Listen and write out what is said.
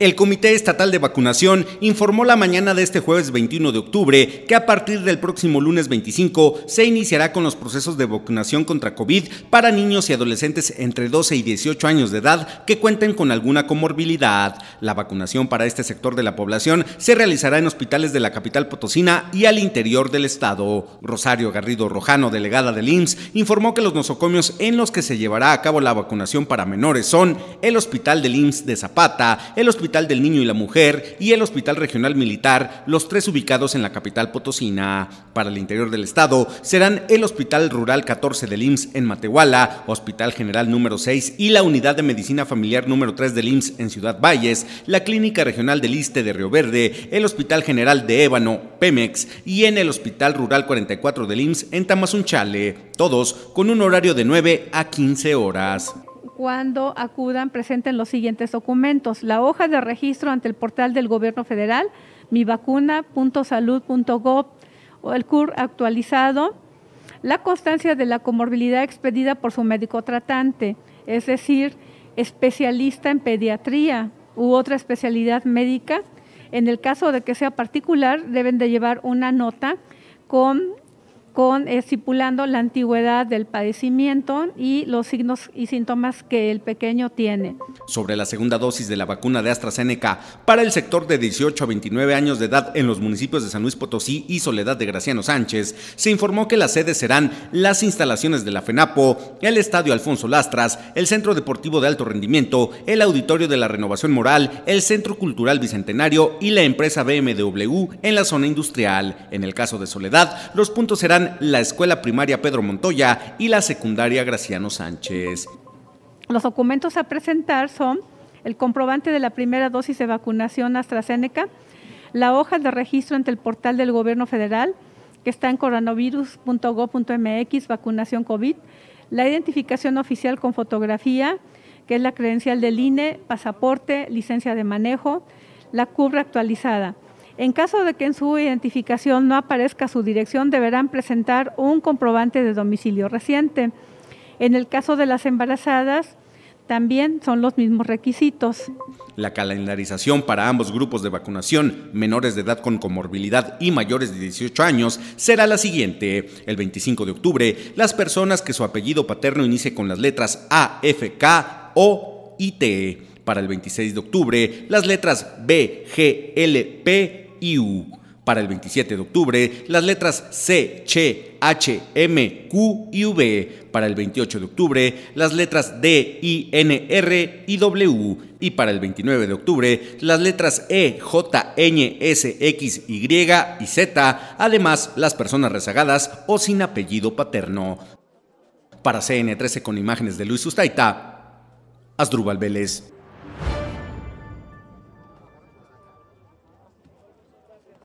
El Comité Estatal de Vacunación informó la mañana de este jueves 21 de octubre que a partir del próximo lunes 25 se iniciará con los procesos de vacunación contra COVID para niños y adolescentes entre 12 y 18 años de edad que cuenten con alguna comorbilidad. La vacunación para este sector de la población se realizará en hospitales de la capital potosina y al interior del estado. Rosario Garrido Rojano, delegada del IMSS, informó que los nosocomios en los que se llevará a cabo la vacunación para menores son el Hospital del IMSS de Zapata, el Hospital del Niño y la Mujer y el Hospital Regional Militar, los tres ubicados en la capital potosina. Para el interior del estado serán el Hospital Rural 14 del IMSS en Matehuala, Hospital General número 6 y la Unidad de Medicina Familiar número 3 del IMSS en Ciudad Valles, la Clínica Regional del Iste de Río Verde, el Hospital General de Ébano, Pemex y en el Hospital Rural 44 del IMSS en Tamazunchale, todos con un horario de 9 a 15 horas cuando acudan presenten los siguientes documentos. La hoja de registro ante el portal del gobierno federal, mivacuna.salud.gov o el CUR actualizado, la constancia de la comorbilidad expedida por su médico tratante, es decir, especialista en pediatría u otra especialidad médica. En el caso de que sea particular, deben de llevar una nota con con eh, estipulando la antigüedad del padecimiento y los signos y síntomas que el pequeño tiene. Sobre la segunda dosis de la vacuna de AstraZeneca para el sector de 18 a 29 años de edad en los municipios de San Luis Potosí y Soledad de Graciano Sánchez, se informó que las sedes serán las instalaciones de la FENAPO, el Estadio Alfonso Lastras, el Centro Deportivo de Alto Rendimiento, el Auditorio de la Renovación Moral, el Centro Cultural Bicentenario y la empresa BMW en la zona industrial. En el caso de Soledad, los puntos serán la escuela primaria Pedro Montoya y la secundaria Graciano Sánchez. Los documentos a presentar son el comprobante de la primera dosis de vacunación AstraZeneca, la hoja de registro ante el portal del Gobierno Federal, que está en coronavirus.gov.mx, vacunación COVID, la identificación oficial con fotografía, que es la credencial del INE, pasaporte, licencia de manejo, la cubra actualizada. En caso de que en su identificación no aparezca su dirección, deberán presentar un comprobante de domicilio reciente. En el caso de las embarazadas, también son los mismos requisitos. La calendarización para ambos grupos de vacunación, menores de edad con comorbilidad y mayores de 18 años, será la siguiente. El 25 de octubre, las personas que su apellido paterno inicie con las letras A, F, K o T; Para el 26 de octubre, las letras B, G, L, P para el 27 de octubre, las letras C, CH, H, M, Q y V. Para el 28 de octubre, las letras D, I, N, R y W. Y para el 29 de octubre, las letras E, J, N S, X, Y y Z. Además, las personas rezagadas o sin apellido paterno. Para CN13 con imágenes de Luis Sustaita, Asdrúbal Vélez.